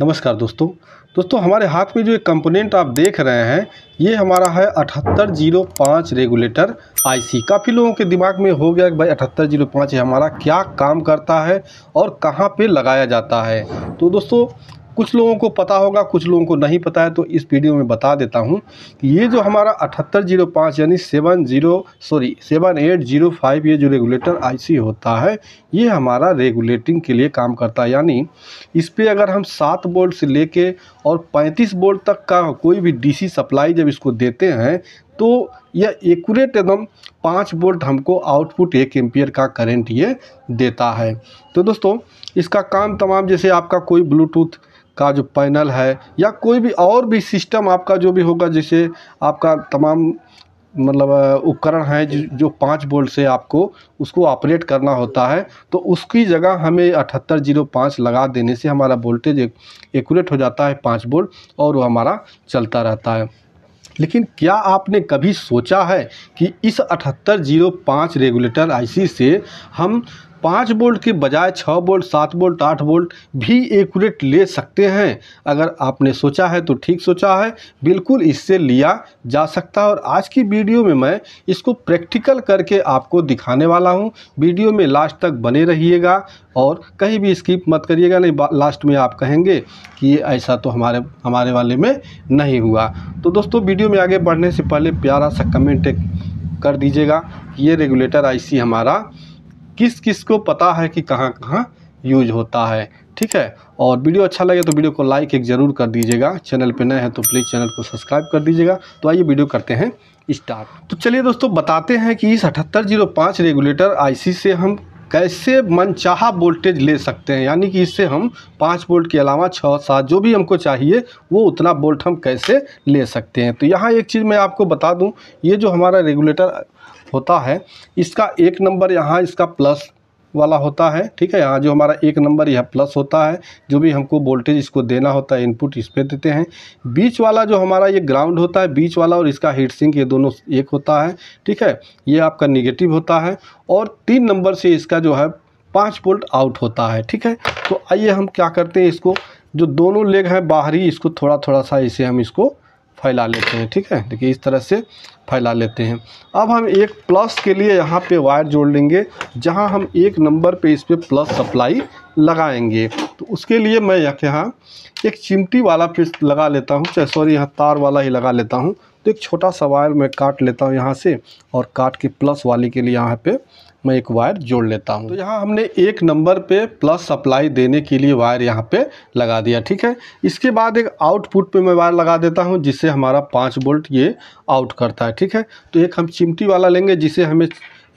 नमस्कार दोस्तों दोस्तों हमारे हाथ में जो एक कंपोनेंट आप देख रहे हैं ये हमारा है अठहत्तर जीरो पाँच रेगुलेटर आईसी काफ़ी लोगों के दिमाग में हो गया कि भाई अठहत्तर जीरो पाँच हमारा क्या काम करता है और कहाँ पे लगाया जाता है तो दोस्तों कुछ लोगों को पता होगा कुछ लोगों को नहीं पता है तो इस वीडियो में बता देता हूँ ये जो हमारा अठहत्तर जीरो पाँच यानी seven zero sorry seven eight zero five ये जो रेगुलेटर आईसी होता है ये हमारा रेगुलेटिंग के लिए काम करता है यानी इस पर अगर हम सात बोल्ट से ले और पैंतीस बोल्ट तक का कोई भी डी सप्लाई जब इसको देते हैं तो यह एकट एकदम पाँच बोल्ट हमको आउटपुट एक एम्पियर का करंट ये देता है तो दोस्तों इसका काम तमाम जैसे आपका कोई ब्लूटूथ का जो पैनल है या कोई भी और भी सिस्टम आपका जो भी होगा जैसे आपका तमाम मतलब उपकरण है जो पाँच बोल्ट से आपको उसको ऑपरेट करना होता है तो उसकी जगह हमें अठहत्तर जीरो पाँच लगा देने से हमारा वोल्टेज एकूरेट हो जाता है पाँच बोल्ट और वो हमारा चलता रहता है लेकिन क्या आपने कभी सोचा है कि इस अठहत्तर जीरो पाँच रेगुलेटर आईसी से हम पाँच बोल्ट के बजाय छः बोल्ट सात बोल्ट आठ बोल्ट भी एकूरेट ले सकते हैं अगर आपने सोचा है तो ठीक सोचा है बिल्कुल इससे लिया जा सकता है और आज की वीडियो में मैं इसको प्रैक्टिकल करके आपको दिखाने वाला हूं वीडियो में लास्ट तक बने रहिएगा और कहीं भी स्किप मत करिएगा नहीं लास्ट में आप कहेंगे कि ये ऐसा तो हमारे हमारे वाले में नहीं हुआ तो दोस्तों वीडियो में आगे बढ़ने से पहले प्यारा सा कमेंट कर दीजिएगा ये रेगुलेटर आई हमारा किस किस को पता है कि कहाँ कहाँ यूज होता है ठीक है और वीडियो अच्छा लगे तो वीडियो को लाइक एक ज़रूर कर दीजिएगा चैनल पे नए हैं तो प्लीज़ चैनल को सब्सक्राइब कर दीजिएगा तो आइए वीडियो करते हैं स्टार्ट तो चलिए दोस्तों बताते हैं कि इस अठहत्तर जीरो पाँच रेगुलेटर आईसी से हम कैसे मनचाहा वोल्टेज ले सकते हैं यानी कि इससे हम पाँच वोल्ट के अलावा छः सात जो भी हमको चाहिए वो उतना वोल्ट हम कैसे ले सकते हैं तो यहाँ एक चीज़ मैं आपको बता दूँ ये जो हमारा रेगुलेटर होता है इसका एक नंबर यहाँ इसका प्लस वाला होता है ठीक है यहाँ जो हमारा एक नंबर यह प्लस होता है जो भी हमको वोल्टेज इसको देना होता है इनपुट इस पर देते हैं बीच वाला जो हमारा ये ग्राउंड होता है बीच वाला और इसका हीट सिंक ये दोनों एक होता है ठीक है ये आपका निगेटिव होता है और तीन नंबर से इसका जो है पाँच वोल्ट आउट होता है ठीक है तो आइए हम क्या करते हैं इसको जो दोनों लेग हैं बाहरी इसको थोड़ा थोड़ा सा इसे हम इसको फैला लेते हैं ठीक है देखिए इस तरह से फैला लेते हैं अब हम एक प्लस के लिए यहाँ पे वायर जोड़ लेंगे जहाँ हम एक नंबर पे इस पर प्लस सप्लाई लगाएंगे तो उसके लिए मैं यहाँ हाँ, एक चिमटी वाला पीस लगा लेता हूँ चाहे सॉरी यहाँ तार वाला ही लगा लेता हूँ तो एक छोटा सा वायर मैं काट लेता हूँ यहाँ से और काट के प्लस वाले के लिए यहाँ पर मैं एक वायर जोड़ लेता हूँ तो यहाँ हमने एक नंबर पे प्लस सप्लाई देने के लिए वायर यहाँ पे लगा दिया ठीक है इसके बाद एक आउटपुट पे मैं वायर लगा देता हूँ जिससे हमारा पाँच बोल्ट ये आउट करता है ठीक है तो एक हम चिमटी वाला लेंगे जिसे हमें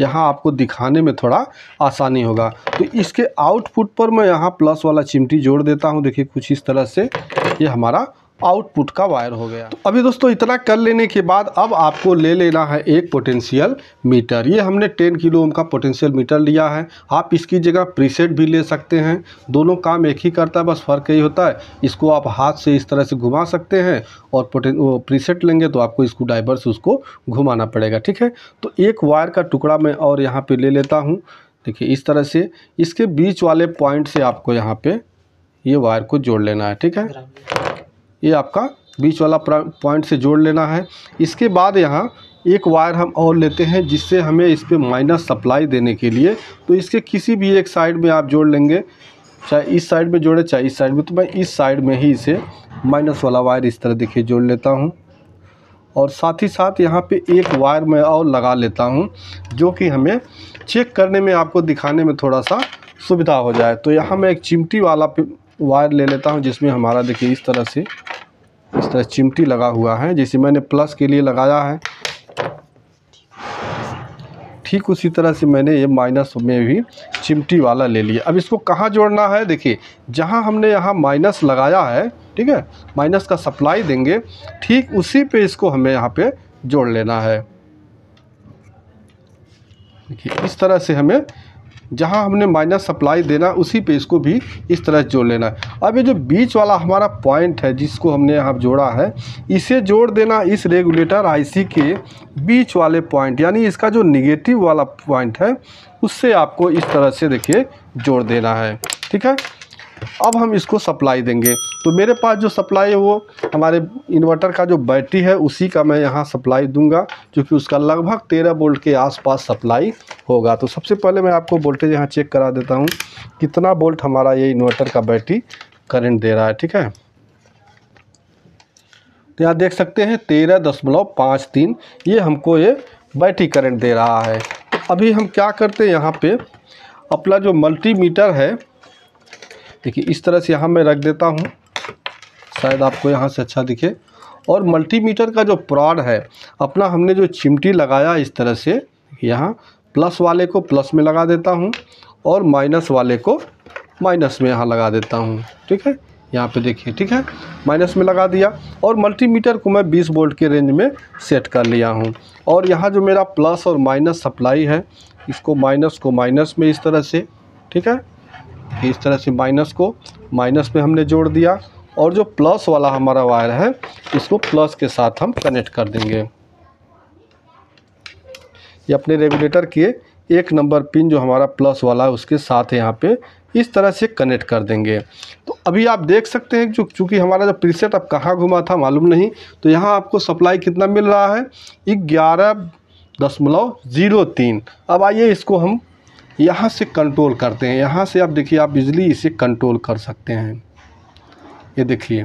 यहाँ आपको दिखाने में थोड़ा आसानी होगा तो इसके आउटपुट पर मैं यहाँ प्लस वाला चिमटी जोड़ देता हूँ देखिए कुछ इस तरह से ये हमारा आउटपुट का वायर हो गया तो अभी दोस्तों इतना कर लेने के बाद अब आपको ले लेना है एक पोटेंशियल मीटर ये हमने 10 किलो ओम का पोटेंशियल मीटर लिया है आप इसकी जगह प्रीसेट भी ले सकते हैं दोनों काम एक ही करता है बस फ़र्क यही होता है इसको आप हाथ से इस तरह से घुमा सकते हैं और पोटें प्रीसेट लेंगे तो आपको इसको डाइवर्स से उसको घुमाना पड़ेगा ठीक है तो एक वायर का टुकड़ा मैं और यहाँ पर ले लेता हूँ देखिए इस तरह से इसके बीच वाले पॉइंट से आपको यहाँ पर ये वायर को जोड़ लेना है ठीक है ये आपका बीच वाला पॉइंट से जोड़ लेना है इसके बाद यहाँ एक वायर हम और लेते हैं जिससे हमें इस पर माइनस सप्लाई देने के लिए तो इसके किसी भी एक साइड में आप जोड़ लेंगे चाहे इस साइड में जोड़े चाहे इस साइड में तो मैं इस साइड में ही इसे माइनस वाला वायर इस तरह देखिए जोड़ लेता हूँ और साथ ही साथ यहाँ पे एक वायर मैं और लगा लेता हूँ जो कि हमें चेक करने में आपको दिखाने में थोड़ा सा सुविधा हो जाए तो यहाँ मैं एक चिमटी वाला वायर ले लेता हूँ जिसमें हमारा देखिए इस तरह से इस तरह चिमटी लगा हुआ है जैसे मैंने प्लस के लिए लगाया है ठीक उसी तरह से मैंने ये माइनस में भी चिमटी वाला ले लिया अब इसको कहाँ जोड़ना है देखिए जहाँ हमने यहाँ माइनस लगाया है ठीक है माइनस का सप्लाई देंगे ठीक उसी पे इसको हमें यहाँ पे जोड़ लेना है देखिए इस तरह से हमें जहां हमने माइनस सप्लाई देना उसी पेज को भी इस तरह जोड़ लेना है अब ये जो बीच वाला हमारा पॉइंट है जिसको हमने यहाँ जोड़ा है इसे जोड़ देना इस रेगुलेटर आईसी के बीच वाले पॉइंट यानी इसका जो निगेटिव वाला पॉइंट है उससे आपको इस तरह से देखिए जोड़ देना है ठीक है अब हम इसको सप्लाई देंगे तो मेरे पास जो सप्लाई है वो हमारे इन्वर्टर का जो बैटरी है उसी का मैं यहाँ सप्लाई दूंगा क्योंकि उसका लगभग तेरह वोल्ट के आसपास सप्लाई होगा तो सबसे पहले मैं आपको वोल्टेज यहाँ चेक करा देता हूँ कितना वोल्ट हमारा ये इन्वर्टर का बैटरी करेंट दे रहा है ठीक है तो यहाँ देख सकते हैं तेरह दशमलव पाँच तीन ये हमको ये बैटरी करंट दे रहा है अभी हम क्या करते हैं यहाँ पे अपना जो मल्टीमीटर है देखिए इस तरह से यहाँ मैं रख देता हूँ शायद आपको यहाँ से अच्छा दिखे और मल्टीमीटर का जो प्रॉड है अपना हमने जो चिमटी लगाया इस तरह से यहाँ प्लस वाले को प्लस में लगा देता हूँ और माइनस वाले को माइनस में यहाँ लगा देता हूँ ठीक है यहाँ पे देखिए ठीक है माइनस में लगा दिया और मल्टीमीटर को मैं 20 वोल्ट के रेंज में सेट कर लिया हूँ और यहाँ जो मेरा प्लस और माइनस सप्लाई है इसको माइनस को माइनस में इस तरह से ठीक है इस तरह से माइनस को माइनस में हमने जोड़ दिया और जो प्लस वाला हमारा वायर है इसको प्लस के साथ हम कनेक्ट कर देंगे ये अपने रेगुलेटर के एक नंबर पिन जो हमारा प्लस वाला है उसके साथ यहाँ पे इस तरह से कनेक्ट कर देंगे तो अभी आप देख सकते हैं जो चूँकि हमारा जो प्रीसेट अब कहाँ घुमा था मालूम नहीं तो यहाँ आपको सप्लाई कितना मिल रहा है ग्यारह दशमलव जीरो तीन अब आइए इसको हम यहाँ से कंट्रोल करते हैं यहाँ से आप देखिए आप बिजली इसे कंट्रोल कर सकते हैं ये देखिए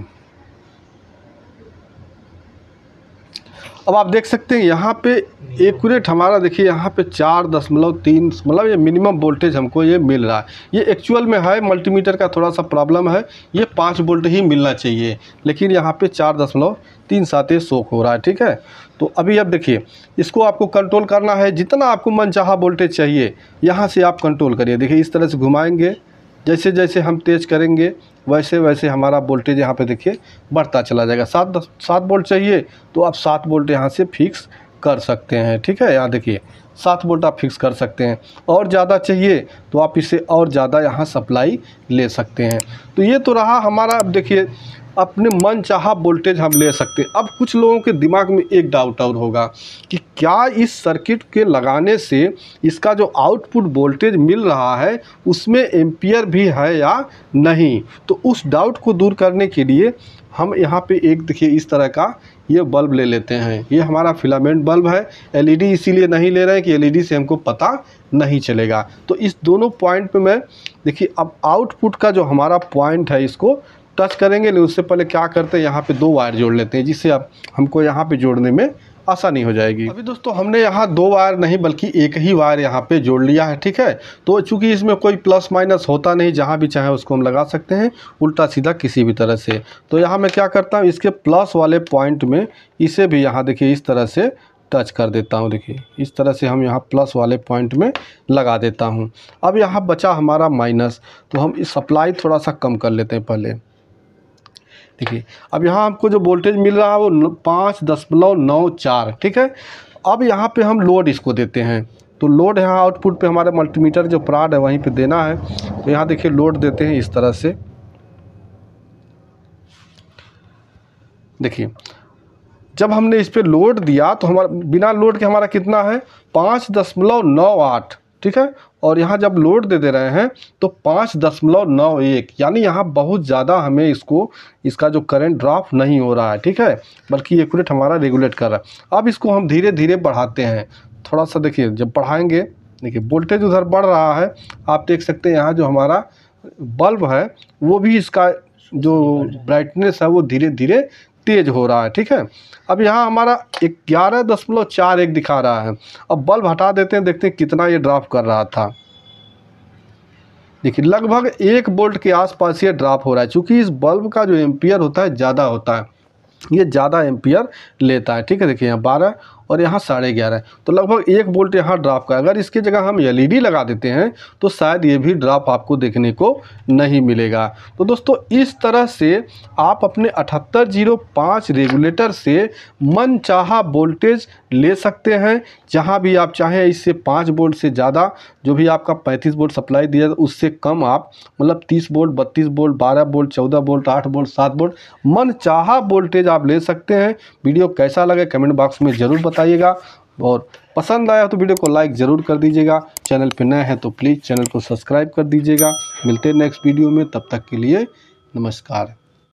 अब आप देख सकते हैं यहाँ पे एकट हमारा देखिए यहाँ पे चार दशमलव तीन मतलब ये मिनिमम वोल्टेज हमको ये मिल रहा है ये एक्चुअल में है मल्टीमीटर का थोड़ा सा प्रॉब्लम है ये पाँच वोल्ट ही मिलना चाहिए लेकिन यहाँ पे चार दशमलव तीन सात ये शोक हो रहा है ठीक है तो अभी अब देखिए इसको आपको कंट्रोल करना है जितना आपको मन वोल्टेज चाहिए यहाँ से आप कंट्रोल करिए देखिए इस तरह से घुमाएँगे जैसे जैसे हम तेज़ करेंगे वैसे वैसे हमारा वोल्टेज यहाँ पे देखिए बढ़ता चला जाएगा सात दस सात वोल्ट चाहिए तो आप सात वोल्ट यहाँ से फिक्स कर सकते हैं ठीक है यहाँ देखिए सात वोल्ट आप फिक्स कर सकते हैं और ज़्यादा चाहिए तो आप इसे और ज़्यादा यहाँ सप्लाई ले सकते हैं तो ये तो रहा हमारा अब देखिए अपने मन चाह वोल्टेज हम ले सकते हैं अब कुछ लोगों के दिमाग में एक डाउट और होगा कि क्या इस सर्किट के लगाने से इसका जो आउटपुट वोल्टेज मिल रहा है उसमें एम्पियर भी है या नहीं तो उस डाउट को दूर करने के लिए हम यहाँ पे एक देखिए इस तरह का ये बल्ब ले लेते हैं ये हमारा फिलामेंट बल्ब है एलईडी इसीलिए नहीं ले रहे हैं कि एलईडी से हमको पता नहीं चलेगा तो इस दोनों पॉइंट पे मैं देखिए अब आउटपुट का जो हमारा पॉइंट है इसको टच करेंगे नहीं उससे पहले क्या करते हैं यहाँ पे दो वायर जोड़ लेते हैं जिससे आप हमको यहाँ पे जोड़ने में आसानी हो जाएगी अभी दोस्तों हमने यहाँ दो वायर नहीं बल्कि एक ही वायर यहाँ पे जोड़ लिया है ठीक है तो चूंकि इसमें कोई प्लस माइनस होता नहीं जहाँ भी चाहे उसको हम लगा सकते हैं उल्टा सीधा किसी भी तरह से तो यहाँ मैं क्या करता हूँ इसके प्लस वाले पॉइंट में इसे भी यहाँ देखिए इस तरह से टच कर देता हूँ देखिए इस तरह से हम यहाँ प्लस वाले पॉइंट में लगा देता हूँ अब यहाँ बचा हमारा माइनस तो हम इस सप्लाई थोड़ा सा कम कर लेते हैं पहले देखिए अब यहाँ आपको जो वोल्टेज मिल रहा है वो पाँच दशमलव नौ चार ठीक है अब यहाँ पे हम लोड इसको देते हैं तो लोड यहाँ आउटपुट पे हमारे मल्टीमीटर जो प्राड है वहीं पे देना है तो यहाँ देखिए लोड देते हैं इस तरह से देखिए जब हमने इस पर लोड दिया तो हमारा बिना लोड के हमारा कितना है पाँच दशमलव नौ आठ ठीक है और यहाँ जब लोड दे दे रहे हैं तो पाँच दशमलव नौ एक यानी यहाँ बहुत ज़्यादा हमें इसको इसका जो करंट ड्राफ नहीं हो रहा है ठीक है बल्कि एकट हमारा रेगुलेट कर रहा है अब इसको हम धीरे धीरे बढ़ाते हैं थोड़ा सा देखिए जब बढ़ाएंगे देखिए वोल्टेज उधर बढ़ रहा है आप देख सकते हैं यहाँ जो हमारा बल्ब है वो भी इसका जो ब्राइटनेस है वो धीरे धीरे तेज़ हो रहा है ठीक है अब यहाँ हमारा ग्यारह दशमलव चार एक दिखा रहा है अब बल्ब हटा देते हैं देखते हैं कितना ये ड्राफ कर रहा था देखिए लगभग एक बोल्ट के आसपास ये ड्राप हो रहा है क्योंकि इस बल्ब का जो एम्पियर होता है ज़्यादा होता है ये ज़्यादा एम्पियर लेता है ठीक है देखिए यहाँ बारह और यहाँ साढ़े ग्यारह तो लगभग एक बोल्ट यहाँ ड्राफ का अगर इसकी जगह हम एलईडी लगा देते हैं तो शायद ये भी ड्राफ आपको देखने को नहीं मिलेगा तो दोस्तों इस तरह से आप अपने अठहत्तर जीरो पाँच रेगुलेटर से चाह वोल्टेज ले सकते हैं जहाँ भी आप चाहें इससे पाँच बोल्ट से ज़्यादा जो भी आपका पैंतीस बोल्ट सप्लाई दिया उससे कम आप मतलब तीस बोल्ट बत्तीस बोल्ट बारह बोल्ट चौदह बोल्ट आठ बोल्ट सात बोल्ट मन चाह वोल्टेज आप ले सकते हैं वीडियो कैसा लगे कमेंट बॉक्स में ज़रूर बताइएगा और पसंद आया तो वीडियो को लाइक ज़रूर कर दीजिएगा चैनल पर नए हैं तो प्लीज़ चैनल को सब्सक्राइब कर दीजिएगा मिलते हैं नेक्स्ट वीडियो में तब तक के लिए नमस्कार